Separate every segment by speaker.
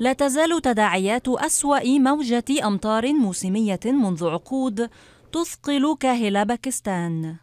Speaker 1: لا تزال تداعيات أسوأ موجة أمطار موسمية منذ عقود تثقل كاهل باكستان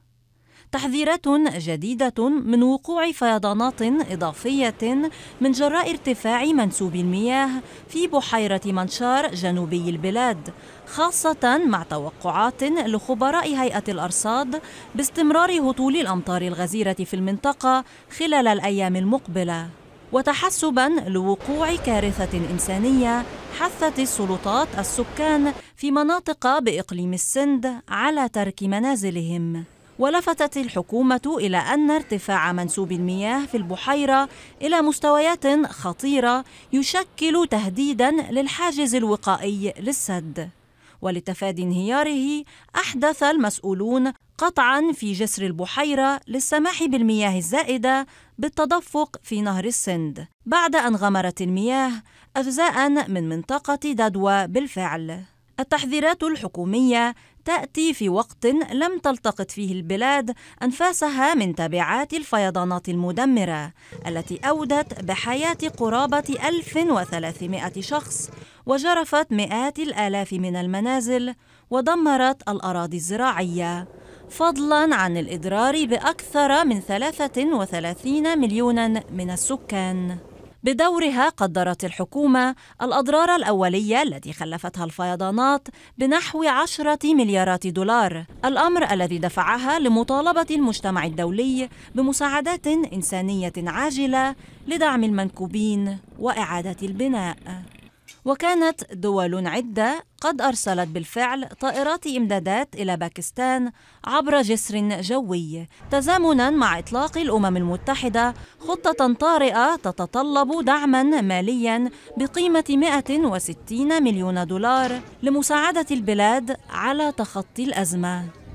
Speaker 1: تحذيرات جديدة من وقوع فيضانات إضافية من جراء ارتفاع منسوب المياه في بحيرة منشار جنوبي البلاد خاصة مع توقعات لخبراء هيئة الأرصاد باستمرار هطول الأمطار الغزيرة في المنطقة خلال الأيام المقبلة وتحسبا لوقوع كارثة إنسانية حثت السلطات السكان في مناطق بإقليم السند على ترك منازلهم ولفتت الحكومة إلى أن ارتفاع منسوب المياه في البحيرة إلى مستويات خطيرة يشكل تهديداً للحاجز الوقائي للسد ولتفادي انهياره أحدث المسؤولون قطعا في جسر البحيرة للسماح بالمياه الزائدة بالتدفق في نهر السند بعد أن غمرت المياه أجزاء من منطقة ددوى بالفعل التحذيرات الحكومية تأتي في وقت لم تلتقط فيه البلاد أنفاسها من تبعات الفيضانات المدمرة التي أودت بحياة قرابة 1300 شخص وجرفت مئات الآلاف من المنازل ودمرت الأراضي الزراعية فضلا عن الإضرار بأكثر من 33 مليونا من السكان بدورها قدرت الحكومة الأضرار الأولية التي خلفتها الفيضانات بنحو عشرة مليارات دولار الأمر الذي دفعها لمطالبة المجتمع الدولي بمساعدات إنسانية عاجلة لدعم المنكوبين وإعادة البناء وكانت دول عدة قد أرسلت بالفعل طائرات إمدادات إلى باكستان عبر جسر جوي تزامنا مع إطلاق الأمم المتحدة خطة طارئة تتطلب دعما ماليا بقيمة 160 مليون دولار لمساعدة البلاد على تخطي الأزمة